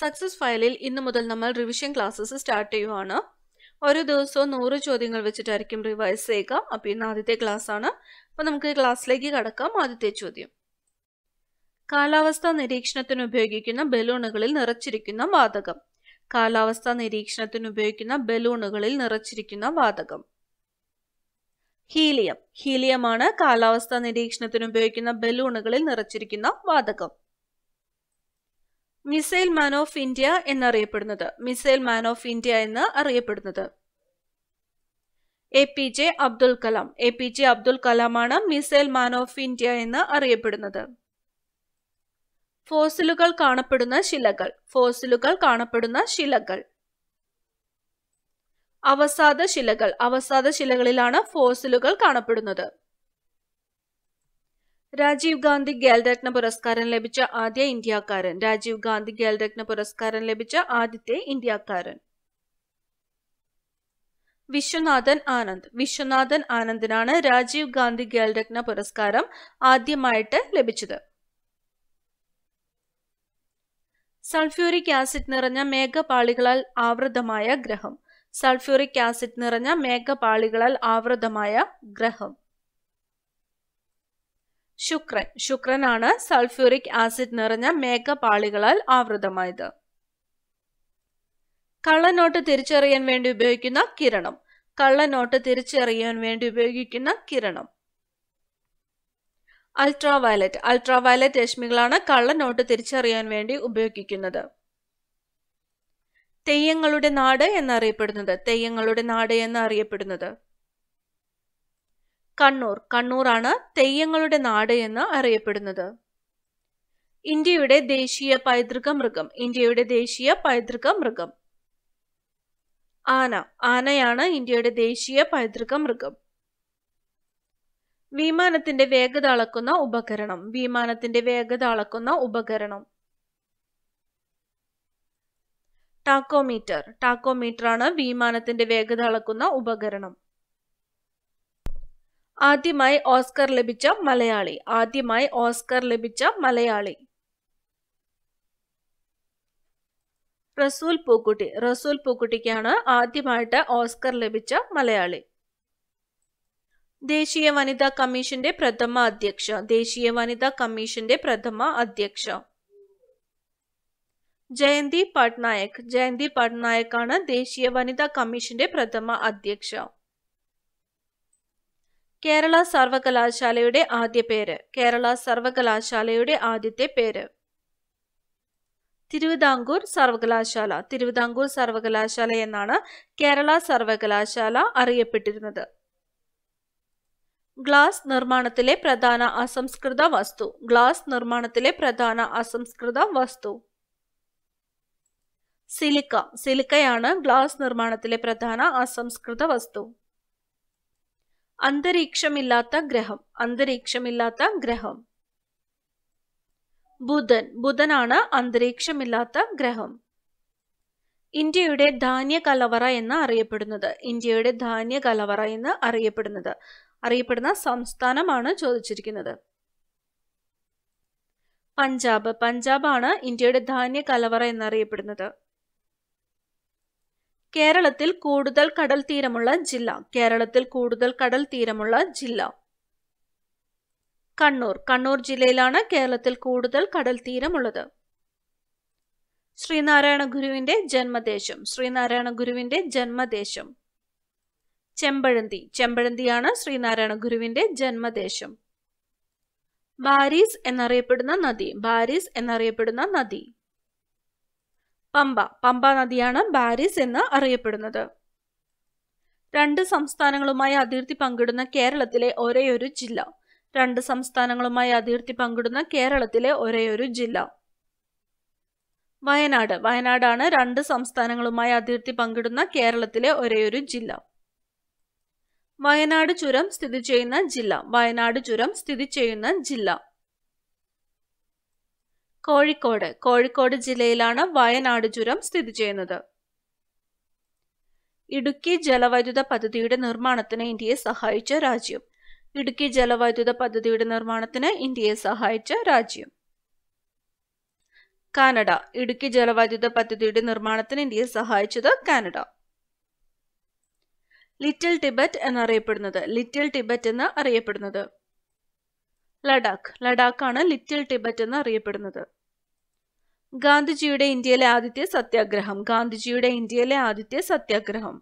success ഫയലിൽ ഇന്നു മുതൽ നമ്മൾ റിവിഷൻ ക്ലാസ്സസ് സ്റ്റാർട്ട് ചെയ്യുവാണ് ഒരു ദിവസവും നൂറ് ചോദ്യങ്ങൾ വെച്ചിട്ടായിരിക്കും റിവൈസ് ചെയ്യുക അപ്പൊ ഇന്ന് ആദ്യത്തെ ക്ലാസ് ആണ് അപ്പോൾ നമുക്ക് ക്ലാസ്സിലേക്ക് കടക്കാം ആദ്യത്തെ ചോദ്യം കാലാവസ്ഥാ നിരീക്ഷണത്തിന് ഉപയോഗിക്കുന്ന ബലൂണുകളിൽ നിറച്ചിരിക്കുന്ന വാതകം കാലാവസ്ഥാ നിരീക്ഷണത്തിന് ഉപയോഗിക്കുന്ന ബലൂണുകളിൽ നിറച്ചിരിക്കുന്ന വാതകം ഹീലിയം ഹീലിയമാണ് കാലാവസ്ഥാ നിരീക്ഷണത്തിന് ഉപയോഗിക്കുന്ന ബലൂണുകളിൽ നിറച്ചിരിക്കുന്ന വാതകം മിസൈൽ മാൻ ഓഫ് ഇന്ത്യ എന്നറിയപ്പെടുന്നത് മിസൈൽ മാൻ ഓഫ് ഇന്ത്യ എന്ന് അറിയപ്പെടുന്നത് A P J Abdul Kalam A P J Abdul കലാമാണ് മിസൈൽ മാൻ ഓഫ് ഇന്ത്യ എന്ന് അറിയപ്പെടുന്നത് ഫോസിലുകൾ കാണപ്പെടുന്ന ശിലകൾ ഫോസിലുകൾ കാണപ്പെടുന്ന ശിലകൾ അവസാദ ശിലകൾ അവസാദ ശിലകളിലാണ് ഫോസിലുകൾ കാണപ്പെടുന്നത് രാജീവ് ഗാന്ധി ഖേൽരത്ന പുരസ്കാരം ലഭിച്ച ആദ്യ ഇന്ത്യക്കാരൻ രാജീവ് ഗാന്ധി ഖേൽരത്ന പുരസ്കാരം ലഭിച്ച ആദ്യത്തെ ഇന്ത്യക്കാരൻ വിശ്വനാഥൻ ആനന്ദ് വിശ്വനാഥൻ ആനന്ദിനാണ് രാജീവ് ഗാന്ധി ഖേൽരത്ന പുരസ്കാരം ആദ്യമായിട്ട് ലഭിച്ചത് സൾഫ്യൂറിക് ആസിഡ് നിറഞ്ഞ മേഘപാളികളാൽ ആവൃതമായ ഗ്രഹം സൾഫ്യൂറിക് ആസിഡ് നിറഞ്ഞ മേഘപാളികളാൽ ആവൃതമായ ഗ്രഹം ശുക്രൻ ശുക്രനാണ് സൾഫ്യൂറിക് ആസിഡ് നിറഞ്ഞ മേഘപാളികളാൽ ആവൃതമായത് കള്ളനോട്ട് തിരിച്ചറിയാൻ വേണ്ടി ഉപയോഗിക്കുന്ന കിരണം കള്ളനോട്ട് തിരിച്ചറിയാൻ വേണ്ടി ഉപയോഗിക്കുന്ന കിരണം അൾട്രാ വയലറ്റ് അൾട്രാ വയലറ്റ് രശ്മികളാണ് കള്ളനോട്ട് തിരിച്ചറിയാൻ വേണ്ടി ഉപയോഗിക്കുന്നത് തെയ്യങ്ങളുടെ നാട് എന്നറിയപ്പെടുന്നത് തെയ്യങ്ങളുടെ നാട് എന്നറിയപ്പെടുന്നത് കണ്ണൂർ കണ്ണൂറാണ് തെയ്യങ്ങളുടെ നാട് എന്ന് അറിയപ്പെടുന്നത് ഇന്ത്യയുടെ ദേശീയ പൈതൃക മൃഗം ഇന്ത്യയുടെ ദേശീയ പൈതൃക മൃഗം ആന ആനയാണ് ഇന്ത്യയുടെ ദേശീയ പൈതൃക മൃഗം വിമാനത്തിന്റെ വേഗത അളക്കുന്ന ഉപകരണം വിമാനത്തിന്റെ വേഗത അളക്കുന്ന ഉപകരണം ടാക്കോമീറ്റർ ടാക്കോമീറ്റർ ആണ് വിമാനത്തിന്റെ വേഗത അളക്കുന്ന ഉപകരണം ആദ്യമായി ഓസ്കർ ലഭിച്ച മലയാളി ആദ്യമായി ഓസ്കർ ലഭിച്ച മലയാളി റസൂൽ പൂക്കുട്ടി റസൂൽ പൂക്കുട്ടിക്കാണ് ആദ്യമായിട്ട് ഓസ്കർ ലഭിച്ച മലയാളി ദേശീയ വനിതാ കമ്മീഷന്റെ പ്രഥമ അധ്യക്ഷ ദേശീയ വനിതാ കമ്മീഷന്റെ പ്രഥമ അധ്യക്ഷ ജയന്തി പട്നായക് ജയന്തി പട്നായക് ആണ് ദേശീയ വനിതാ കമ്മീഷന്റെ പ്രഥമ അധ്യക്ഷ കേരള സർവകലാശാലയുടെ ആദ്യ പേര് കേരള സർവകലാശാലയുടെ ആദ്യത്തെ പേര് തിരുവിതാംകൂർ സർവകലാശാല തിരുവിതാംകൂർ സർവകലാശാല എന്നാണ് കേരള സർവകലാശാല അറിയപ്പെട്ടിരുന്നത് ഗ്ലാസ് നിർമ്മാണത്തിലെ പ്രധാന അസംസ്കൃത വസ്തു ഗ്ലാസ് നിർമ്മാണത്തിലെ പ്രധാന അസംസ്കൃത വസ്തു സിലിക്ക സിലിക്കയാണ് ഗ്ലാസ് നിർമ്മാണത്തിലെ പ്രധാന അസംസ്കൃത വസ്തു അന്തരീക്ഷമില്ലാത്ത ഗ്രഹം അന്തരീക്ഷമില്ലാത്ത ഗ്രഹം ബുധൻ ബുധനാണ് അന്തരീക്ഷമില്ലാത്ത ഗ്രഹം ഇന്ത്യയുടെ ധാന്യ കലവറ എന്ന് അറിയപ്പെടുന്നത് ഇന്ത്യയുടെ ധാന്യ കലവറ എന്ന് അറിയപ്പെടുന്നത് അറിയപ്പെടുന്ന സംസ്ഥാനമാണ് ചോദിച്ചിരിക്കുന്നത് പഞ്ചാബ് പഞ്ചാബാണ് ഇന്ത്യയുടെ ധാന്യ കലവറ എന്നറിയപ്പെടുന്നത് കേരളത്തിൽ കൂടുതൽ കടൽ തീരമുള്ള ജില്ല കേരളത്തിൽ കൂടുതൽ കടൽ തീരമുള്ള ജില്ല കണ്ണൂർ കണ്ണൂർ ജില്ലയിലാണ് കേരളത്തിൽ കൂടുതൽ കടൽ തീരമുള്ളത് ശ്രീനാരായണ ഗുരുവിന്റെ ജന്മദേശം ശ്രീനാരായണ ഗുരുവിന്റെ ജന്മദേശം ചെമ്പഴന്തി ചെമ്പഴന്തിയാണ് ശ്രീനാരായണ ഗുരുവിന്റെ ജന്മദേശം ബാരീസ് എന്നറിയപ്പെടുന്ന നദി ബാരീസ് എന്നറിയപ്പെടുന്ന നദി പമ്പ പമ്പ നദിയാണ് ബാരിസ് എന്ന് അറിയപ്പെടുന്നത് രണ്ട് സംസ്ഥാനങ്ങളുമായി അതിർത്തി പങ്കിടുന്ന കേരളത്തിലെ ഒരേയൊരു ജില്ല രണ്ട് സംസ്ഥാനങ്ങളുമായി അതിർത്തി പങ്കിടുന്ന കേരളത്തിലെ ഒരേയൊരു ജില്ല വയനാട് വയനാടാണ് രണ്ട് സംസ്ഥാനങ്ങളുമായി അതിർത്തി പങ്കിടുന്ന കേരളത്തിലെ ഒരേയൊരു ജില്ല വയനാട് ചുരം സ്ഥിതി ചെയ്യുന്ന ജില്ല വയനാട് ചുരം സ്ഥിതി ചെയ്യുന്ന ജില്ല കോഴിക്കോട് കോഴിക്കോട് ജില്ലയിലാണ് വയനാട് ചുരം സ്ഥിതി ചെയ്യുന്നത് ഇടുക്കി ജലവൈദ്യുത പദ്ധതിയുടെ നിർമ്മാണത്തിന് ഇന്ത്യയെ സഹായിച്ച രാജ്യം ഇടുക്കി ജലവൈദ്യുത പദ്ധതിയുടെ നിർമ്മാണത്തിന് ഇന്ത്യയെ സഹായിച്ച രാജ്യം കാനഡ ഇടുക്കി ജലവൈദ്യുത പദ്ധതിയുടെ നിർമ്മാണത്തിന് ഇന്ത്യയെ സഹായിച്ചത് കാനഡ ലിറ്റിൽ ടിബറ്റ് എന്നറിയപ്പെടുന്നത് ലിറ്റിൽ ടിബറ്റ് എന്ന് അറിയപ്പെടുന്നത് ലഡാക്ക് ലഡാക്കാണ് ലിറ്റിൽ ടിബറ്റ് എന്ന് അറിയപ്പെടുന്നത് ഗാന്ധിജിയുടെ ഇന്ത്യയിലെ ആദ്യത്തെ സത്യാഗ്രഹം ഗാന്ധിജിയുടെ ഇന്ത്യയിലെ ആദ്യത്തെ സത്യാഗ്രഹം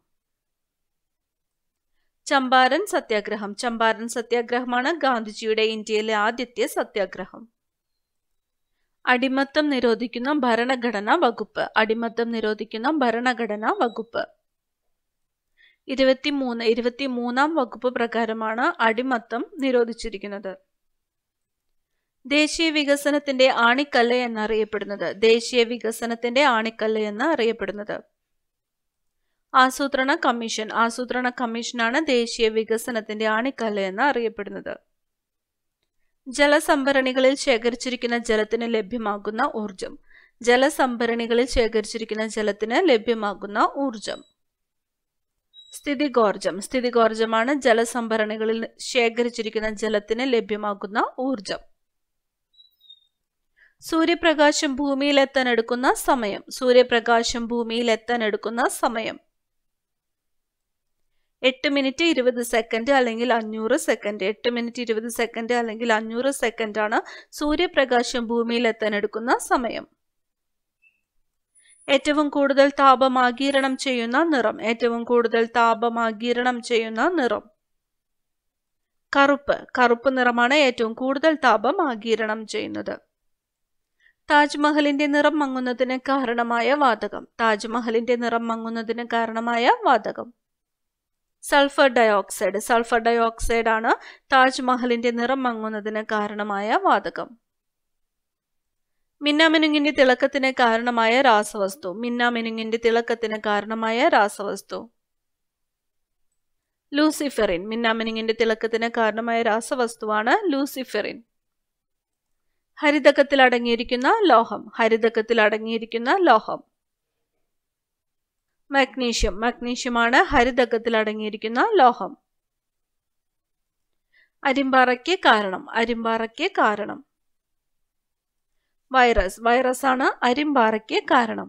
ചമ്പാരൻ സത്യാഗ്രഹം ചമ്പാരൻ സത്യാഗ്രഹമാണ് ഗാന്ധിജിയുടെ ഇന്ത്യയിലെ ആദ്യത്തെ സത്യാഗ്രഹം അടിമത്തം നിരോധിക്കുന്ന ഭരണഘടനാ വകുപ്പ് അടിമത്തം നിരോധിക്കുന്ന ഭരണഘടനാ വകുപ്പ് ഇരുപത്തിമൂന്ന് ഇരുപത്തിമൂന്നാം വകുപ്പ് പ്രകാരമാണ് അടിമത്തം നിരോധിച്ചിരിക്കുന്നത് ദേശീയ വികസനത്തിന്റെ ആണിക്കല്ല് എന്നറിയപ്പെടുന്നത് ദേശീയ വികസനത്തിന്റെ ആണിക്കല്ല് എന്ന് അറിയപ്പെടുന്നത് ആസൂത്രണ കമ്മീഷൻ ആസൂത്രണ കമ്മീഷനാണ് ദേശീയ വികസനത്തിന്റെ ആണിക്കല്ല് എന്ന് അറിയപ്പെടുന്നത് ജലസംഭരണികളിൽ ശേഖരിച്ചിരിക്കുന്ന ജലത്തിന് ലഭ്യമാകുന്ന ഊർജം ജലസംഭരണികളിൽ ശേഖരിച്ചിരിക്കുന്ന ജലത്തിന് ലഭ്യമാകുന്ന ഊർജം സ്ഥിതിഗോർജം സ്ഥിതിഗോർജമാണ് ജലസംഭരണികളിൽ ശേഖരിച്ചിരിക്കുന്ന ജലത്തിന് ലഭ്യമാകുന്ന ഊർജം സൂര്യപ്രകാശം ഭൂമിയിലെത്താൻ എടുക്കുന്ന സമയം സൂര്യപ്രകാശം ഭൂമിയിലെത്താൻ എടുക്കുന്ന സമയം എട്ട് മിനിറ്റ് ഇരുപത് സെക്കൻഡ് അല്ലെങ്കിൽ അഞ്ഞൂറ് സെക്കൻഡ് എട്ട് മിനിറ്റ് ഇരുപത് സെക്കൻഡ് അല്ലെങ്കിൽ അഞ്ഞൂറ് ആണ് സൂര്യപ്രകാശം ഭൂമിയിലെത്താൻ എടുക്കുന്ന സമയം ഏറ്റവും കൂടുതൽ താപമാകീരണം ചെയ്യുന്ന നിറം ഏറ്റവും കൂടുതൽ താപമാകീരണം ചെയ്യുന്ന നിറം കറുപ്പ് കറുപ്പ് നിറമാണ് ഏറ്റവും കൂടുതൽ താപം ആകീരണം ചെയ്യുന്നത് താജ്മഹലിന്റെ നിറം മങ്ങുന്നതിന് കാരണമായ വാതകം താജ്മഹലിന്റെ നിറം മങ്ങുന്നതിന് കാരണമായ വാതകം സൾഫർ ഡയോക്സൈഡ് സൾഫർ ഡയോക്സൈഡ് ആണ് താജ്മഹലിന്റെ നിറം മങ്ങുന്നതിന് കാരണമായ വാതകം മിന്നാമിനുങ്ങിന്റെ തിളക്കത്തിന് കാരണമായ രാസവസ്തു മിന്നാമിനുങ്ങിന്റെ തിളക്കത്തിന് കാരണമായ രാസവസ്തു ലൂസിഫെറിൻ മിന്നാമിനുങ്ങിന്റെ തിളക്കത്തിന് കാരണമായ രാസവസ്തുവാണ് ലൂസിഫെറിൻ ഹരിതകത്തിൽ അടങ്ങിയിരിക്കുന്ന ലോഹം ഹരിതകത്തിൽ അടങ്ങിയിരിക്കുന്ന ലോഹം മഗ്നീഷ്യം മഗ്നീഷ്യമാണ് ഹരിതകത്തിൽ അടങ്ങിയിരിക്കുന്ന ലോഹം അരിമ്പാറയ്ക്ക് കാരണം അരിമ്പാറയ്ക്ക് കാരണം വൈറസ് വൈറസ് ആണ് അരിമ്പാറയ്ക്ക് കാരണം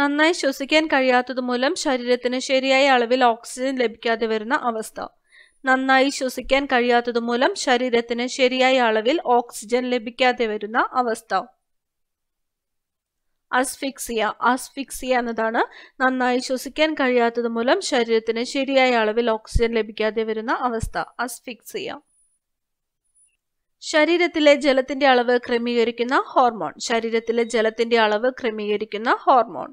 നന്നായി ശ്വസിക്കാൻ കഴിയാത്തതുമൂലം ശരീരത്തിന് ശരിയായ അളവിൽ ഓക്സിജൻ ലഭിക്കാതെ വരുന്ന അവസ്ഥ നന്നായി ശ്വസിക്കാൻ കഴിയാത്തതുമൂലം ശരീരത്തിന് ശരിയായ അളവിൽ ഓക്സിജൻ ലഭിക്കാതെ വരുന്ന അവസ്ഥ അസ്ഫിക്സിയ അസ്ഫിക്സിയ എന്നതാണ് നന്നായി ശ്വസിക്കാൻ കഴിയാത്തത് മൂലം ശരീരത്തിന് ശരിയായ അളവിൽ ഓക്സിജൻ ലഭിക്കാതെ വരുന്ന അവസ്ഥ അസ്ഫിക്സിയ ശരീരത്തിലെ ജലത്തിന്റെ അളവ് ക്രമീകരിക്കുന്ന ഹോർമോൺ ശരീരത്തിലെ ജലത്തിന്റെ അളവ് ക്രമീകരിക്കുന്ന ഹോർമോൺ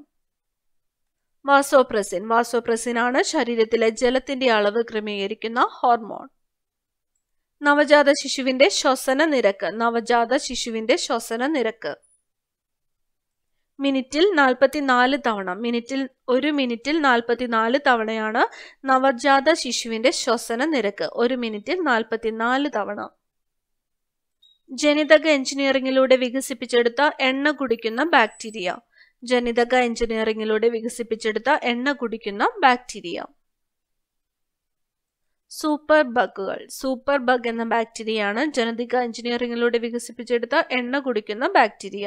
വാസോപ്രസിൻ വാസോപ്രസിൻ ആണ് ശരീരത്തിലെ ജലത്തിന്റെ അളവ് ക്രമീകരിക്കുന്ന ഹോർമോൺ നവജാത ശിശുവിന്റെ ശ്വസന നിരക്ക് നവജാത ശിശുവിന്റെ ശ്വസന നിരക്ക് മിനിറ്റിൽ നാൽപ്പത്തിനാല് തവണ മിനിറ്റിൽ ഒരു മിനിറ്റിൽ നാൽപ്പത്തിനാല് തവണയാണ് നവജാത ശിശുവിന്റെ ശ്വസന നിരക്ക് ഒരു മിനിറ്റിൽ നാൽപ്പത്തിനാല് തവണ ജനിതക എഞ്ചിനീയറിംഗിലൂടെ വികസിപ്പിച്ചെടുത്ത എണ്ണ കുടിക്കുന്ന ബാക്ടീരിയ ജനിതക എഞ്ചിനീയറിംഗിലൂടെ വികസിപ്പിച്ചെടുത്ത എണ്ണ കുടിക്കുന്ന ബാക്ടീരിയ സൂപ്പർ ബഗുകൾ സൂപ്പർ ബഗ് എന്ന ബാക്ടീരിയയാണ് ജനിതക എഞ്ചിനീയറിംഗിലൂടെ വികസിപ്പിച്ചെടുത്ത എണ്ണ കുടിക്കുന്ന ബാക്ടീരിയ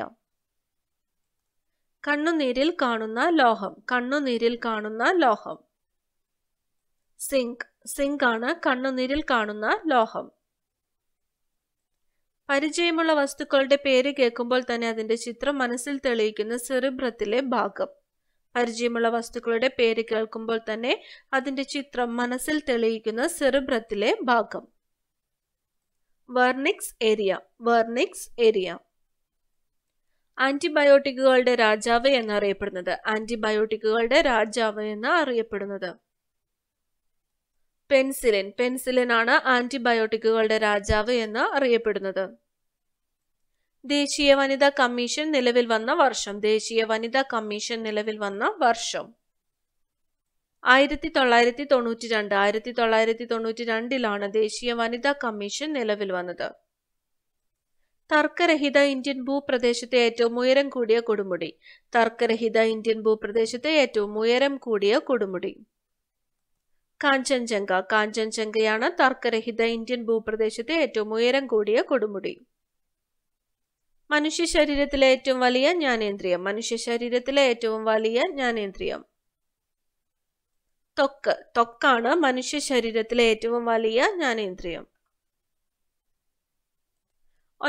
കണ്ണുനീരിൽ കാണുന്ന ലോഹം കണ്ണുനീരിൽ കാണുന്ന ലോഹം സിങ്ക് സിങ്ക് ആണ് കണ്ണുനീരിൽ കാണുന്ന ലോഹം പരിചയമുള്ള വസ്തുക്കളുടെ പേര് കേൾക്കുമ്പോൾ തന്നെ അതിന്റെ ചിത്രം മനസ്സിൽ തെളിയിക്കുന്ന സെറിബ്രത്തിലെ ഭാഗം പരിചയമുള്ള വസ്തുക്കളുടെ പേര് കേൾക്കുമ്പോൾ തന്നെ അതിന്റെ ചിത്രം മനസ്സിൽ തെളിയിക്കുന്ന സെറിബ്രത്തിലെ ഭാഗം വെർണിക്സ് ഏരിയ വെർണിക്സ് ഏരിയ ആന്റിബയോട്ടിക്കുകളുടെ രാജാവ് എന്നറിയപ്പെടുന്നത് ആന്റിബയോട്ടിക്കുകളുടെ രാജാവ് എന്ന് അറിയപ്പെടുന്നത് പെൻസിലിൻ പെൻസിലിനാണ് ആന്റിബയോട്ടിക്കുകളുടെ രാജാവ് എന്ന് അറിയപ്പെടുന്നത് ദേശീയ വനിതാ കമ്മീഷൻ നിലവിൽ വന്ന വർഷം ദേശീയ വനിതാ കമ്മീഷൻ നിലവിൽ വന്ന വർഷം ആയിരത്തി തൊള്ളായിരത്തി തൊണ്ണൂറ്റി രണ്ട് ആയിരത്തി തൊള്ളായിരത്തി തൊണ്ണൂറ്റി രണ്ടിലാണ് ദേശീയ വനിതാ കമ്മീഷൻ നിലവിൽ വന്നത് തർക്കരഹിത ഇന്ത്യൻ ഭൂപ്രദേശത്തെ ഏറ്റവും ഉയരം കൂടിയ കൊടുമുടി തർക്കരഹിത ഇന്ത്യൻ ഭൂപ്രദേശത്തെ ഏറ്റവും ഉയരം കൂടിയ കൊടുമുടി കാഞ്ചൻജംഗ കാഞ്ചൻജംഗയാണ് തർക്കരഹിത ഇന്ത്യൻ ഭൂപ്രദേശത്തെ ഏറ്റവും ഉയരം കൂടിയ കൊടുമുടി മനുഷ്യ ശരീരത്തിലെ ഏറ്റവും വലിയ ജ്ഞാനേന്ദ്രിയം മനുഷ്യ ശരീരത്തിലെ ഏറ്റവും വലിയ ജ്ഞാനേന്ദ്രിയം ത്വക്ക് ത്വക്കാണ് മനുഷ്യ ശരീരത്തിലെ ഏറ്റവും വലിയ ജ്ഞാനേന്ദ്രിയം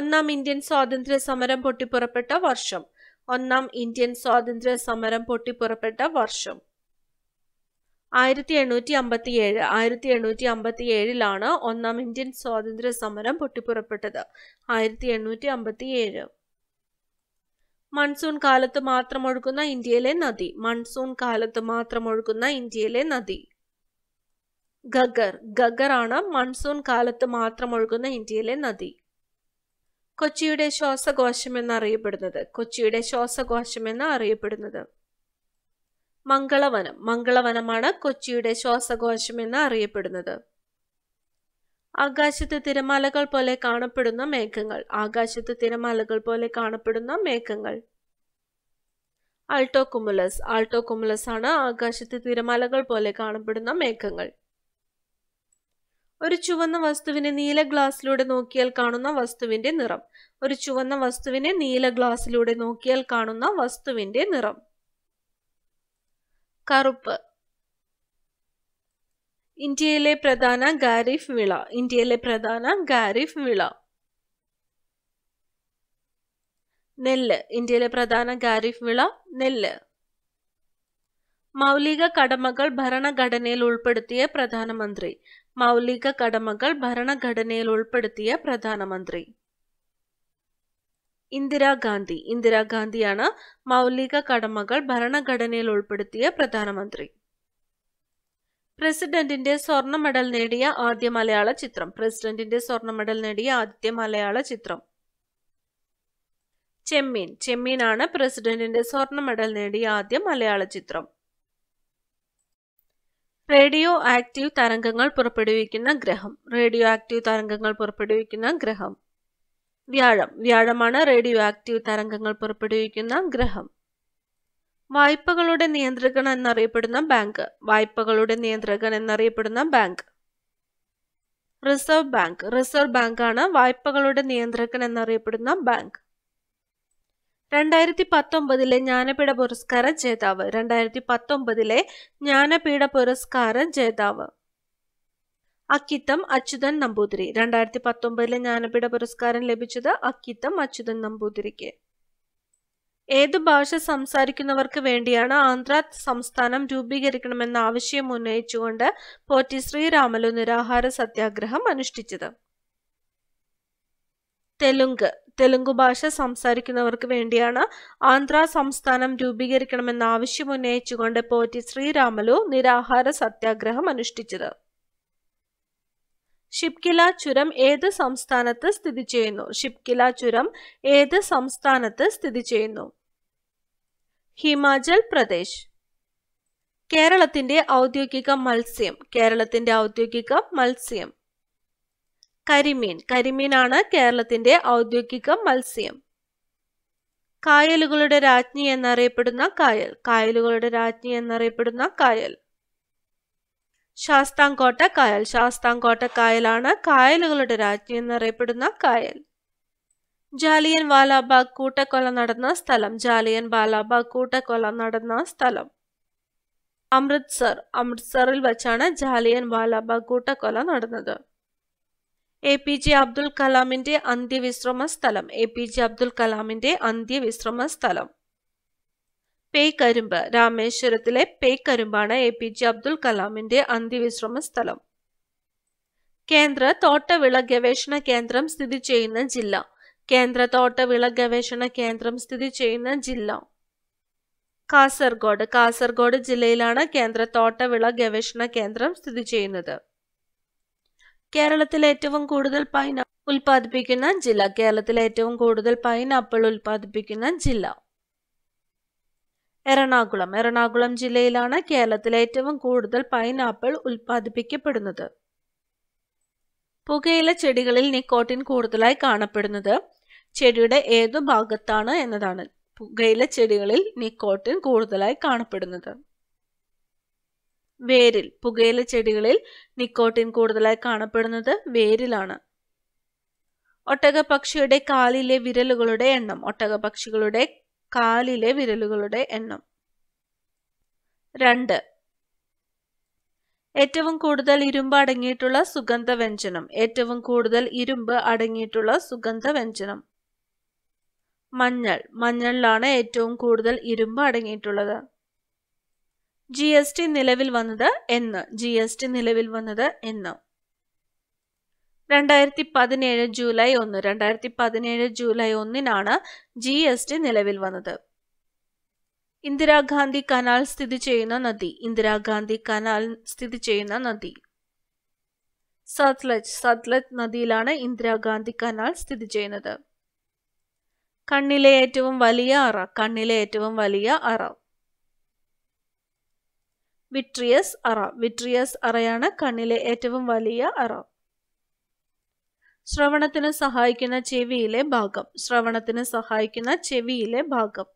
ഒന്നാം ഇന്ത്യൻ സ്വാതന്ത്ര്യ സമരം പൊട്ടിപ്പുറപ്പെട്ട വർഷം ഒന്നാം ഇന്ത്യൻ സ്വാതന്ത്ര്യ സമരം പൊട്ടിപ്പുറപ്പെട്ട വർഷം ആയിരത്തി എണ്ണൂറ്റി അമ്പത്തി ഏഴ് ആയിരത്തി എണ്ണൂറ്റി അമ്പത്തി ഏഴിലാണ് ഒന്നാം ഇന്ത്യൻ സ്വാതന്ത്ര്യ സമരം പൊട്ടിപ്പുറപ്പെട്ടത് ആയിരത്തി എണ്ണൂറ്റി അമ്പത്തി ഏഴ് മൺസൂൺ കാലത്ത് മാത്രം ഒഴുകുന്ന ഇന്ത്യയിലെ നദി മൺസൂൺ കാലത്ത് മാത്രം ഒഴുകുന്ന ഇന്ത്യയിലെ നദി ഗഗർ ഗഗർ ആണ് മൺസൂൺ കാലത്ത് മാത്രം ഒഴുകുന്ന ഇന്ത്യയിലെ നദി കൊച്ചിയുടെ ശ്വാസകോശം എന്നറിയപ്പെടുന്നത് കൊച്ചിയുടെ ശ്വാസകോശം എന്ന് അറിയപ്പെടുന്നത് മംഗളവനം മംഗളവനമാണ് കൊച്ചിയുടെ ശ്വാസകോശം എന്ന് അറിയപ്പെടുന്നത് ആകാശത്ത് തിരമാലകൾ പോലെ കാണപ്പെടുന്ന മേഘങ്ങൾ ആകാശത്ത് തിരമാലകൾ പോലെ കാണപ്പെടുന്ന മേഘങ്ങൾ ആൾട്ടോ കുമുലസ് ആൾട്ടോ കുമുലസ് ആണ് ആകാശത്ത് തിരമാലകൾ പോലെ കാണപ്പെടുന്ന മേഘങ്ങൾ ഒരു ചുവന്ന വസ്തുവിനെ നീല ഗ്ലാസ്സിലൂടെ നോക്കിയാൽ കാണുന്ന വസ്തുവിന്റെ നിറം ഒരു ചുവന്ന വസ്തുവിനെ നീല ഗ്ലാസ്സിലൂടെ നോക്കിയാൽ കാണുന്ന വസ്തുവിന്റെ നിറം കറുപ്പ് ഇന്ത്യയിലെ പ്രധാന ഗാരിഫ് വിള ഇന്ത്യയിലെ പ്രധാന ഗാരിഫ് വിള നെല്ല് ഇന്ത്യയിലെ പ്രധാന ഗാരിഫ് വിള നെല്ല് മൗലിക കടമകൾ ഭരണഘടനയിൽ ഉൾപ്പെടുത്തിയ പ്രധാനമന്ത്രി മൗലിക കടമകൾ ഭരണഘടനയിൽ ഉൾപ്പെടുത്തിയ പ്രധാനമന്ത്രി ഇന്ദിരാഗാന്ധി ഇന്ദിരാഗാന്ധിയാണ് മൗലിക കടമകൾ ഭരണഘടനയിൽ ഉൾപ്പെടുത്തിയ പ്രധാനമന്ത്രി പ്രസിഡന്റിന്റെ സ്വർണ്ണ മെഡൽ നേടിയ ആദ്യ മലയാള ചിത്രം പ്രസിഡന്റിന്റെ സ്വർണ്ണ മെഡൽ നേടിയ ആദ്യ മലയാള ചിത്രം ചെമ്മീൻ ചെമ്മീനാണ് പ്രസിഡന്റിന്റെ സ്വർണ്ണ മെഡൽ നേടിയ ആദ്യ മലയാള ചിത്രം റേഡിയോ ആക്റ്റീവ് തരംഗങ്ങൾ പുറപ്പെടുവിക്കുന്ന ഗ്രഹം റേഡിയോ ആക്റ്റീവ് തരംഗങ്ങൾ പുറപ്പെടുവിക്കുന്ന ഗ്രഹം വ്യാഴം വ്യാഴമാണ് റേഡിയോ ആക്റ്റീവ് തരംഗങ്ങൾ പുറപ്പെടുവിക്കുന്ന ഗ്രഹം വായ്പകളുടെ നിയന്ത്രകൻ എന്നറിയപ്പെടുന്ന ബാങ്ക് വായ്പകളുടെ നിയന്ത്രകൻ എന്നറിയപ്പെടുന്ന ബാങ്ക് റിസർവ് ബാങ്ക് റിസർവ് ബാങ്കാണ് വായ്പകളുടെ നിയന്ത്രകൻ എന്നറിയപ്പെടുന്ന ബാങ്ക് രണ്ടായിരത്തി പത്തൊമ്പതിലെ ജ്ഞാനപീഠ പുരസ്കാര ജേതാവ് രണ്ടായിരത്തി പത്തൊമ്പതിലെ ജ്ഞാനപീഠ പുരസ്കാര ജേതാവ് അക്കിത്തം അച്യുതൻ നമ്പൂതിരി രണ്ടായിരത്തി പത്തൊമ്പതിലെ ജ്ഞാനപീഠ പുരസ്കാരം ലഭിച്ചത് അക്കിത്തം അച്യുതൻ നമ്പൂതിരിക്ക് ഏത് ഭാഷ സംസാരിക്കുന്നവർക്ക് വേണ്ടിയാണ് ആന്ധ്ര സംസ്ഥാനം രൂപീകരിക്കണമെന്ന ആവശ്യം ഉന്നയിച്ചുകൊണ്ട് പോറ്റി ശ്രീരാമലു നിരാഹാര സത്യാഗ്രഹം അനുഷ്ഠിച്ചത് തെലുങ്ക് തെലുങ്ക് ഭാഷ സംസാരിക്കുന്നവർക്ക് വേണ്ടിയാണ് ആന്ധ്ര സംസ്ഥാനം രൂപീകരിക്കണമെന്ന ആവശ്യം ഉന്നയിച്ചുകൊണ്ട് പോറ്റി ശ്രീരാമലു നിരാഹാര സത്യാഗ്രഹം അനുഷ്ഠിച്ചത് ഷിപ്കില ചുരം ഏത് സംസ്ഥാനത്ത് സ്ഥിതി ചെയ്യുന്നു ഷിപ്കില ചുരം ഏത് സംസ്ഥാനത്ത് സ്ഥിതി ചെയ്യുന്നു ഹിമാചൽ പ്രദേശ് കേരളത്തിന്റെ ഔദ്യോഗിക മത്സ്യം കേരളത്തിന്റെ ഔദ്യോഗിക മത്സ്യം കരിമീൻ കരിമീനാണ് കേരളത്തിന്റെ ഔദ്യോഗിക മത്സ്യം കായലുകളുടെ രാജ്ഞി എന്നറിയപ്പെടുന്ന കായൽ കായലുകളുടെ രാജ്ഞി എന്നറിയപ്പെടുന്ന കായൽ ശാസ്താംകോട്ട കായൽ ശാസ്താംകോട്ട കായലാണ് കായലുകളുടെ രാജ്ഞി എന്നറിയപ്പെടുന്ന കായൽ ജാലിയൻ വാലാബാഗ് കൂട്ടക്കൊല നടന്ന സ്ഥലം ജാലിയൻ വാലാബാഗ് കൂട്ടക്കൊല നടന്ന സ്ഥലം അമൃത്സർ അമൃത്സറിൽ വച്ചാണ് ജാലിയൻ വാലാബാഗ് കൂട്ടക്കൊല നടന്നത് എ പി ജെ അബ്ദുൽ കലാമിന്റെ അന്ത്യവിശ്രമ സ്ഥലം എ പി ജെ അബ്ദുൽ കലാമിന്റെ അന്ത്യവിശ്രമ സ്ഥലം പേയ്ക്കരിമ്പ് രാമേശ്വരത്തിലെ പേയ്ക്കരിമ്പാണ് എ പി ജെ അബ്ദുൽ കലാമിന്റെ അന്ത്യവിശ്രമ സ്ഥലം കേന്ദ്ര തോട്ടവിള ഗവേഷണ കേന്ദ്രം സ്ഥിതി ചെയ്യുന്ന ജില്ല കേന്ദ്ര തോട്ടവിള ഗവേഷണ കേന്ദ്രം സ്ഥിതി ചെയ്യുന്ന ജില്ല കാസർഗോഡ് കാസർഗോഡ് ജില്ലയിലാണ് കേന്ദ്ര തോട്ടവിള ഗവേഷണ കേന്ദ്രം സ്ഥിതി ചെയ്യുന്നത് കേരളത്തിൽ ഏറ്റവും കൂടുതൽ പൈനാപ്പിൾ ഉൽപ്പാദിപ്പിക്കുന്ന ജില്ല കേരളത്തിൽ ഏറ്റവും കൂടുതൽ പൈനാപ്പിൾ ഉൽപ്പാദിപ്പിക്കുന്ന ജില്ല എറണാകുളം എറണാകുളം ജില്ലയിലാണ് കേരളത്തിൽ ഏറ്റവും കൂടുതൽ പൈനാപ്പിൾ ഉൽപ്പാദിപ്പിക്കപ്പെടുന്നത് പുകയില ചെടികളിൽ നിക്കോട്ടിൻ കൂടുതലായി കാണപ്പെടുന്നത് ചെടിയുടെ ഏതു ഭാഗത്താണ് എന്നതാണ് പുകയില ചെടികളിൽ നിക്കോട്ടിൻ കൂടുതലായി കാണപ്പെടുന്നത് വേരിൽ പുകയില ചെടികളിൽ നിക്കോട്ടിൻ കൂടുതലായി കാണപ്പെടുന്നത് വേരിലാണ് ഒട്ടകപക്ഷിയുടെ കാലിലെ വിരലുകളുടെ എണ്ണം ഒട്ടകപക്ഷികളുടെ കാലിലെ വിരലുകളുടെ എണ്ണം രണ്ട് ഏറ്റവും കൂടുതൽ ഇരുമ്പ് അടങ്ങിയിട്ടുള്ള സുഗന്ധ വ്യഞ്ജനം ഏറ്റവും കൂടുതൽ ഇരുമ്പ് അടങ്ങിയിട്ടുള്ള സുഗന്ധ വ്യഞ്ജനം മഞ്ഞൾ മഞ്ഞളിലാണ് ഏറ്റവും കൂടുതൽ ഇരുമ്പ് അടങ്ങിയിട്ടുള്ളത് ജി എസ് ടി നിലവിൽ വന്നത് എന്ന് ജി എസ് ടി നിലവിൽ വന്നത് എന്ന് രണ്ടായിരത്തി പതിനേഴ് ജൂലൈ ഒന്ന് രണ്ടായിരത്തി പതിനേഴ് ജൂലൈ ഒന്നിനാണ് ജി എസ് ടി നിലവിൽ വന്നത് ഇന്ദിരാഗാന്ധി കനാൽ സ്ഥിതി ചെയ്യുന്ന നദി ഇന്ദിരാഗാന്ധി കനാൽ സ്ഥിതി ചെയ്യുന്ന നദി സത്ലജ് സത്ലജ് നദിയിലാണ് ഇന്ദിരാഗാന്ധി കനാൽ സ്ഥിതി ചെയ്യുന്നത് കണ്ണിലെ ഏറ്റവും വലിയ അറ കണ്ണിലെ ഏറ്റവും വലിയ അറ വിട്രിയസ് അറ വിട്രിയസ് അറയാണ് കണ്ണിലെ ഏറ്റവും വലിയ അറ ശ്രവണത്തിന് സഹായിക്കുന്ന ചെവിയിലെ ഭാഗം ശ്രവണത്തിന് സഹായിക്കുന്ന ചെവിയിലെ ഭാഗം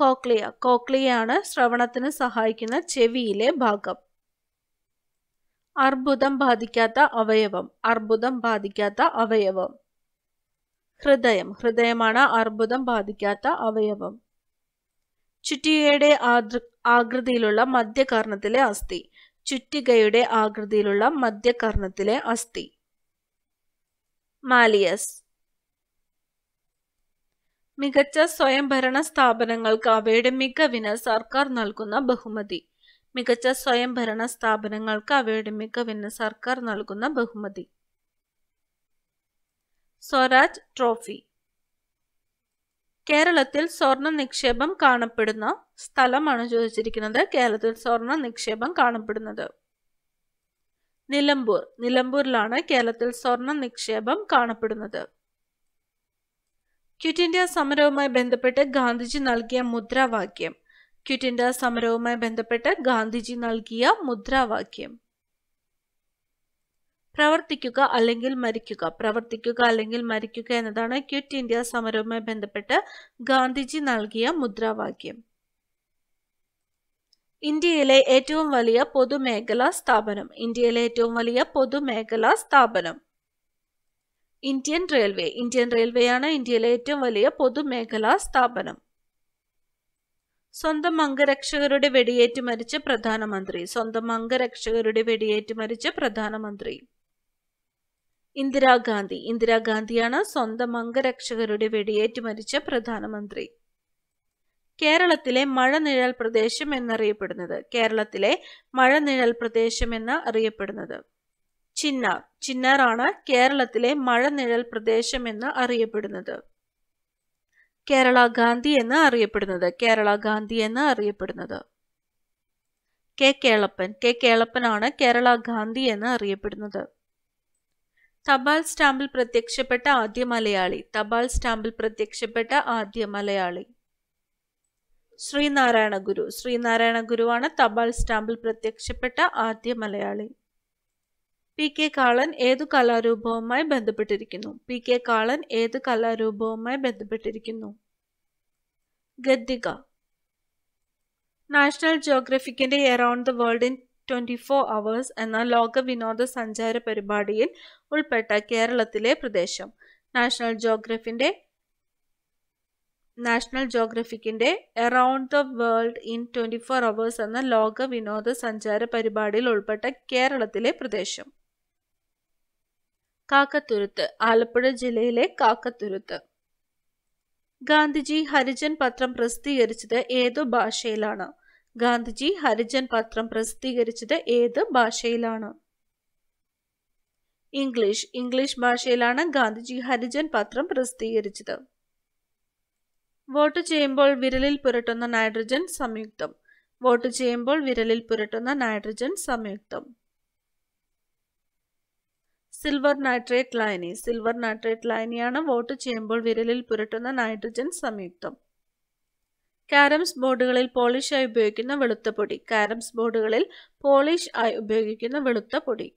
കോക്ലിയ കോക്ലിയാണ് ശ്രവണത്തിന് സഹായിക്കുന്ന ചെവിയിലെ ഭാഗം അർബുദം ബാധിക്കാത്ത അവയവം അർബുദം ബാധിക്കാത്ത അവയവം ഹൃദയം ഹൃദയമാണ് അർബുദം ബാധിക്കാത്ത അവയവം ചുറ്റികയുടെ ആകൃതിയിലുള്ള മധ്യകർണത്തിലെ അസ്ഥി ചുറ്റികയുടെ ആകൃതിയിലുള്ള മധ്യകർണത്തിലെ അസ്ഥി മാലിയസ് മികച്ച സ്വയംഭരണ സ്ഥാപനങ്ങൾക്ക് അവയുടെ മികവിന് സർക്കാർ നൽകുന്ന ബഹുമതി മികച്ച സ്വയംഭരണ സ്ഥാപനങ്ങൾക്ക് അവയുടെ മികവിന് സർക്കാർ നൽകുന്ന ബഹുമതി സ്വരാജ് ട്രോഫി കേരളത്തിൽ സ്വർണ നിക്ഷേപം കാണപ്പെടുന്ന സ്ഥലമാണ് ചോദിച്ചിരിക്കുന്നത് കേരളത്തിൽ സ്വർണ നിക്ഷേപം കാണപ്പെടുന്നത് നിലമ്പൂർ നിലമ്പൂരിലാണ് കേരളത്തിൽ സ്വർണ്ണ നിക്ഷേപം കാണപ്പെടുന്നത് ക്വിറ്റ് ഇന്ത്യ സമരവുമായി ബന്ധപ്പെട്ട് ഗാന്ധിജി നൽകിയ മുദ്രാവാക്യം ക്വിറ്റ് ഇന്ത്യ സമരവുമായി ബന്ധപ്പെട്ട് ഗാന്ധിജി നൽകിയ മുദ്രാവാക്യം പ്രവർത്തിക്കുക അല്ലെങ്കിൽ മരിക്കുക പ്രവർത്തിക്കുക അല്ലെങ്കിൽ മരിക്കുക എന്നതാണ് ക്വിറ്റ് ഇന്ത്യ സമരവുമായി ബന്ധപ്പെട്ട് ഗാന്ധിജി നൽകിയ മുദ്രാവാക്യം ഇന്ത്യയിലെ ഏറ്റവും വലിയ പൊതുമേഖലാ സ്ഥാപനം ഇന്ത്യയിലെ ഏറ്റവും വലിയ പൊതുമേഖലാ സ്ഥാപനം ഇന്ത്യൻ റെയിൽവേ ഇന്ത്യൻ റെയിൽവേയാണ് ഇന്ത്യയിലെ ഏറ്റവും വലിയ പൊതുമേഖലാ സ്ഥാപനം സ്വന്തം അംഗരക്ഷകരുടെ വെടിയേറ്റ് മരിച്ച പ്രധാനമന്ത്രി സ്വന്തം അംഗരക്ഷകരുടെ വെടിയേറ്റ് മരിച്ച പ്രധാനമന്ത്രി ഇന്ദിരാഗാന്ധി ഇന്ദിരാഗാന്ധിയാണ് സ്വന്തം അംഗരക്ഷകരുടെ വെടിയേറ്റ് മരിച്ച പ്രധാനമന്ത്രി കേരളത്തിലെ മഴനിഴൽ പ്രദേശം എന്നറിയപ്പെടുന്നത് കേരളത്തിലെ മഴനിഴൽ പ്രദേശം എന്ന് അറിയപ്പെടുന്നത് ചിന്നാർ ചിന്നാറാണ് കേരളത്തിലെ മഴനിഴൽ പ്രദേശം എന്ന് അറിയപ്പെടുന്നത് കേരള ഗാന്ധി എന്ന് അറിയപ്പെടുന്നത് കേരള ഗാന്ധി എന്ന് അറിയപ്പെടുന്നത് കെ കേളപ്പൻ കെ കേളപ്പനാണ് കേരള ഗാന്ധി എന്ന് അറിയപ്പെടുന്നത് തപാൽ സ്റ്റാമ്പിൽ പ്രത്യക്ഷപ്പെട്ട ആദ്യ മലയാളി തപാൽ സ്റ്റാമ്പിൽ പ്രത്യക്ഷപ്പെട്ട ആദ്യ മലയാളി ശ്രീനാരായണ ഗുരു ശ്രീനാരായണ ഗുരുവാണ് തപാൽ സ്റ്റാമ്പിൽ പ്രത്യക്ഷപ്പെട്ട ആദ്യ മലയാളി പി കെ കാളൻ ഏതു കലാരൂപവുമായി ബന്ധപ്പെട്ടിരിക്കുന്നു പി കെ കാളൻ ഏതു കലാരൂപവുമായി ബന്ധപ്പെട്ടിരിക്കുന്നു ഗദ്ദിക നാഷണൽ ജോഗ്രഫിക്കിന്റെ around the world in twenty four hours എന്ന ലോക സഞ്ചാര പരിപാടിയിൽ ഉൾപ്പെട്ട കേരളത്തിലെ പ്രദേശം നാഷണൽ ജോഗ്രഫിന്റെ നാഷണൽ ജോഗ്രഫിക്കിൻ്റെ around the world in twenty four hours എന്ന ലോക വിനോദസഞ്ചാര പരിപാടിയിൽ ഉൾപ്പെട്ട കേരളത്തിലെ പ്രദേശം കാക്കത്തുരുത്ത് ആലപ്പുഴ ജില്ലയിലെ കാക്കത്തുരുത്ത് ഗാന്ധിജി ഹരിജൻ പത്രം പ്രസിദ്ധീകരിച്ചത് ഏതു ഭാഷയിലാണ് ഗാന്ധിജി ഹരിജൻ പത്രം പ്രസിദ്ധീകരിച്ചത് ഏത് ഭാഷയിലാണ് ഇംഗ്ലീഷ് ഇംഗ്ലീഷ് ഭാഷയിലാണ് ഗാന്ധിജി ഹരിജൻ പത്രം പ്രസിദ്ധീകരിച്ചത് വോട്ട് ചെയ്യുമ്പോൾ വിരലിൽ പുരട്ടുന്ന നൈട്രജൻ സംയുക്തം വോട്ട് ചെയ്യുമ്പോൾ വിരലിൽ പുരട്ടുന്ന നൈട്രജൻ സംയുക്തം സിൽവർ നൈട്രേറ്റ് ലൈനി സിൽവർ നൈട്രേറ്റ് ലൈനിയാണ് വോട്ട് ചെയ്യുമ്പോൾ വിരലിൽ പുരട്ടുന്ന നൈട്രജൻ സംയുക്തം കാരംസ് ബോർഡുകളിൽ പോളിഷ് ആയി ഉപയോഗിക്കുന്ന വെളുത്ത പൊടി കാരംസ് ബോർഡുകളിൽ പോളിഷ് ആയി ഉപയോഗിക്കുന്ന വെളുത്ത പൊടി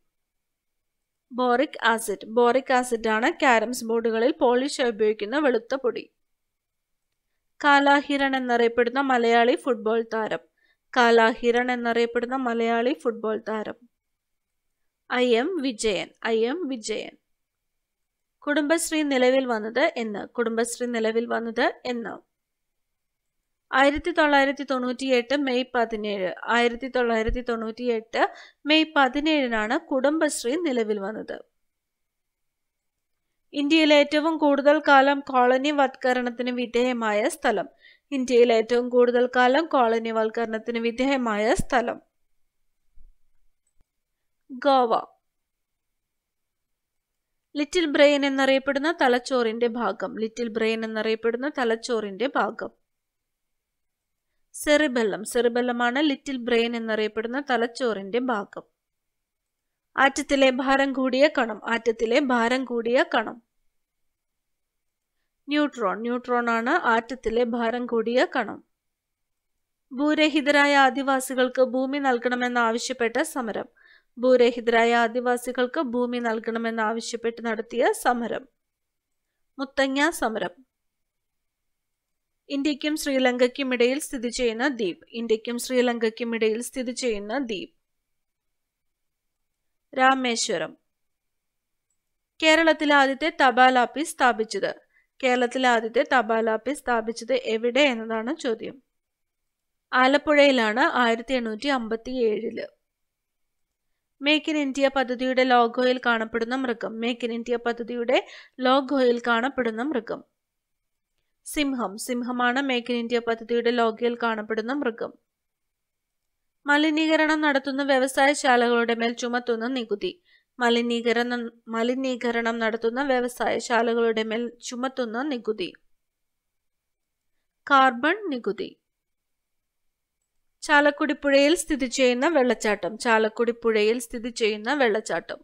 ബോറിക് ആസിഡ് ബോറിക് ആസിഡ് ആണ് കാരംസ് ബോർഡുകളിൽ പോളിഷ് ആയി ഉപയോഗിക്കുന്ന വെളുത്ത പൊടി കാലാഹിരൺ എന്നറിയപ്പെടുന്ന മലയാളി ഫുട്ബോൾ താരം കാലാഹിരൺ എന്നറിയപ്പെടുന്ന മലയാളി ഫുട്ബോൾ താരം I M Vijayan I M Vijayan Kudumbashree നിലവിൽ വന്നത് എന്ന് കുടുംബശ്രീ നിലവിൽ വന്നത് എന്ന് ആയിരത്തി തൊള്ളായിരത്തി തൊണ്ണൂറ്റി എട്ട് മെയ് പതിനേഴ് ആയിരത്തി തൊള്ളായിരത്തി തൊണ്ണൂറ്റി എട്ട് മെയ് പതിനേഴിനാണ് കുടുംബശ്രീ നിലവിൽ വന്നത് ഇന്ത്യയിൽ ഏറ്റവും കൂടുതൽ കാലം കോളനി വത്കരണത്തിന് വിധേയമായ സ്ഥലം ഇന്ത്യയിൽ ഏറ്റവും കൂടുതൽ കാലം കോളനി കോളനിവൽക്കരണത്തിന് വിധേയമായ സ്ഥലം ഗോവ ലിറ്റിൽ ബ്രെയിൻ എന്നറിയപ്പെടുന്ന തലച്ചോറിന്റെ ഭാഗം ലിറ്റിൽ ബ്രെയിൻ എന്നറിയപ്പെടുന്ന തലച്ചോറിന്റെ ഭാഗം സെറിബെല്ലം സെറിബെല്ലമാണ് ലിറ്റിൽ ബ്രെയിൻ എന്നറിയപ്പെടുന്ന തലച്ചോറിന്റെ ഭാഗം ആറ്റത്തിലെ ഭാരം കൂടിയ കണം ആറ്റത്തിലെ ഭാരം കൂടിയ കണം ന്യൂട്രോൺ ന്യൂട്രോൺ ആണ് ആറ്റത്തിലെ ഭാരം കൂടിയ കണം ഭൂരഹിതരായ ആദിവാസികൾക്ക് ഭൂമി നൽകണമെന്നാവശ്യപ്പെട്ട സമരം ഭൂരഹിതരായ ആദിവാസികൾക്ക് ഭൂമി നൽകണമെന്നാവശ്യപ്പെട്ട് നടത്തിയ സമരം മുത്തങ്ങ സമരം ഇന്ത്യക്കും ശ്രീലങ്കയ്ക്കും ഇടയിൽ സ്ഥിതി ചെയ്യുന്ന ദ്വീപ് ഇന്ത്യക്കും ശ്രീലങ്കയ്ക്കും ഇടയിൽ സ്ഥിതി ചെയ്യുന്ന ദ്വീപ് രാമേശ്വരം കേരളത്തിലെ ആദ്യത്തെ തപാൽ ആപ്പീസ് സ്ഥാപിച്ചത് കേരളത്തിലെ ആദ്യത്തെ തപാൽ ആപ്പീസ് സ്ഥാപിച്ചത് എവിടെ എന്നതാണ് ചോദ്യം ആലപ്പുഴയിലാണ് ആയിരത്തി എണ്ണൂറ്റി അമ്പത്തി ഏഴില് മേക്ക് ഇൻ ഇന്ത്യ പദ്ധതിയുടെ ലോഗോയിൽ കാണപ്പെടുന്ന മൃഗം മേക്ക് ഇൻ ഇന്ത്യ പദ്ധതിയുടെ ലോഗോയിൽ കാണപ്പെടുന്ന മൃഗം സിംഹം സിംഹമാണ് മേക്ക് ഇൻ ഇന്ത്യ പദ്ധതിയുടെ ലോഗോയിൽ കാണപ്പെടുന്ന മൃഗം മലിനീകരണം നടത്തുന്ന വ്യവസായശാലകളുടെ മേൽ ചുമത്തുന്ന നികുതി മലിനീകരണം മലിനീകരണം നടത്തുന്ന വ്യവസായശാലകളുടെ മേൽ ചുമത്തുന്ന നികുതി കാർബൺ നികുതി ചാലക്കുടിപ്പുഴയിൽ സ്ഥിതി ചെയ്യുന്ന വെള്ളച്ചാട്ടം ചാലക്കുടിപ്പുഴയിൽ സ്ഥിതി ചെയ്യുന്ന വെള്ളച്ചാട്ടം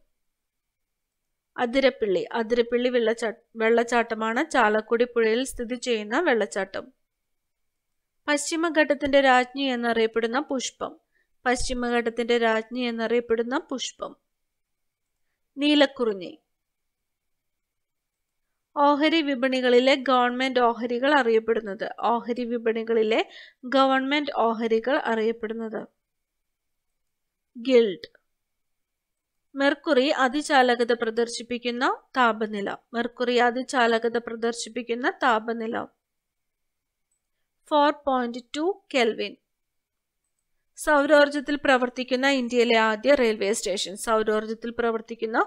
അതിരപ്പിള്ളി അതിരപ്പിള്ളി വെള്ളച്ചാ വെള്ളച്ചാട്ടമാണ് ചാലക്കുടിപ്പുഴയിൽ സ്ഥിതി ചെയ്യുന്ന വെള്ളച്ചാട്ടം പശ്ചിമഘട്ടത്തിന്റെ രാജ്ഞി എന്നറിയപ്പെടുന്ന പുഷ്പം പശ്ചിമഘട്ടത്തിന്റെ രാജ്ഞി എന്നറിയപ്പെടുന്ന പുഷ്പം നീലക്കുറിഞ്ഞി ഓഹരി വിപണികളിലെ ഗവൺമെന്റ് ഓഹരികൾ അറിയപ്പെടുന്നത് ഓഹരി വിപണികളിലെ ഗവൺമെന്റ് ഓഹരികൾ അറിയപ്പെടുന്നത് ഗിൽഡ് മെർക്കുറി അതിചാലകത പ്രദർശിപ്പിക്കുന്ന താപനില മെർക്കുറി അതിചാലകത പ്രദർശിപ്പിക്കുന്ന താപനില ഫോർ പോയിന്റ് ടു കെൽവിൻ സൗരോർജ്ജത്തിൽ പ്രവർത്തിക്കുന്ന ഇന്ത്യയിലെ ആദ്യ റെയിൽവേ സ്റ്റേഷൻ സൗരോർജ്ജത്തിൽ പ്രവർത്തിക്കുന്ന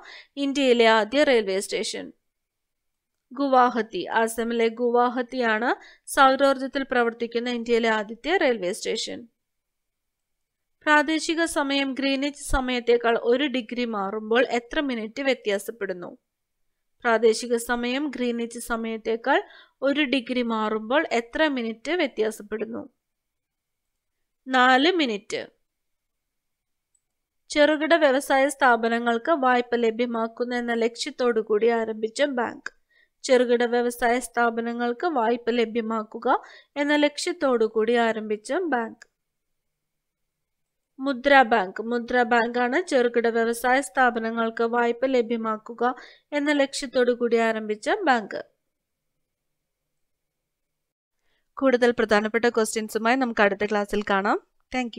ഇന്ത്യയിലെ ആദ്യ റെയിൽവേ സ്റ്റേഷൻ ഗുവാഹത്തി ആസാമിലെ ഗുവാഹത്തിയാണ് സൗരോർജ്ജത്തിൽ പ്രവർത്തിക്കുന്ന ഇന്ത്യയിലെ ആദ്യത്തെ റെയിൽവേ സ്റ്റേഷൻ പ്രാദേശിക സമയം ഗ്രീനിച്ച് സമയത്തേക്കാൾ ഒരു ഡിഗ്രി മാറുമ്പോൾ എത്ര മിനിറ്റ് വ്യത്യാസപ്പെടുന്നു പ്രാദേശിക സമയം ഗ്രീനിച്ച് സമയത്തേക്കാൾ ഒരു ഡിഗ്രി മാറുമ്പോൾ എത്ര മിനിറ്റ് വ്യത്യാസപ്പെടുന്നു നാല് മിനിറ്റ് ചെറുകിട വ്യവസായ സ്ഥാപനങ്ങൾക്ക് വായ്പ ലഭ്യമാക്കുന്ന എന്ന ലക്ഷ്യത്തോടുകൂടി ആരംഭിച്ച ബാങ്ക് ചെറുകിട വ്യവസായ സ്ഥാപനങ്ങൾക്ക് വായ്പ ലഭ്യമാക്കുക എന്ന ലക്ഷ്യത്തോടുകൂടി ആരംഭിച്ച ബാങ്ക് മുദ്ര ബാങ്ക് മുദ്ര ബാങ്കാണ് ചെറുകിട വ്യവസായ സ്ഥാപനങ്ങൾക്ക് വായ്പ ലഭ്യമാക്കുക എന്ന ലക്ഷ്യത്തോടുകൂടി ആരംഭിച്ച ബാങ്ക് കൂടുതൽ പ്രധാനപ്പെട്ട ക്വസ്റ്റ്യൻസുമായി നമുക്ക് അടുത്ത ക്ലാസ്സിൽ കാണാം താങ്ക്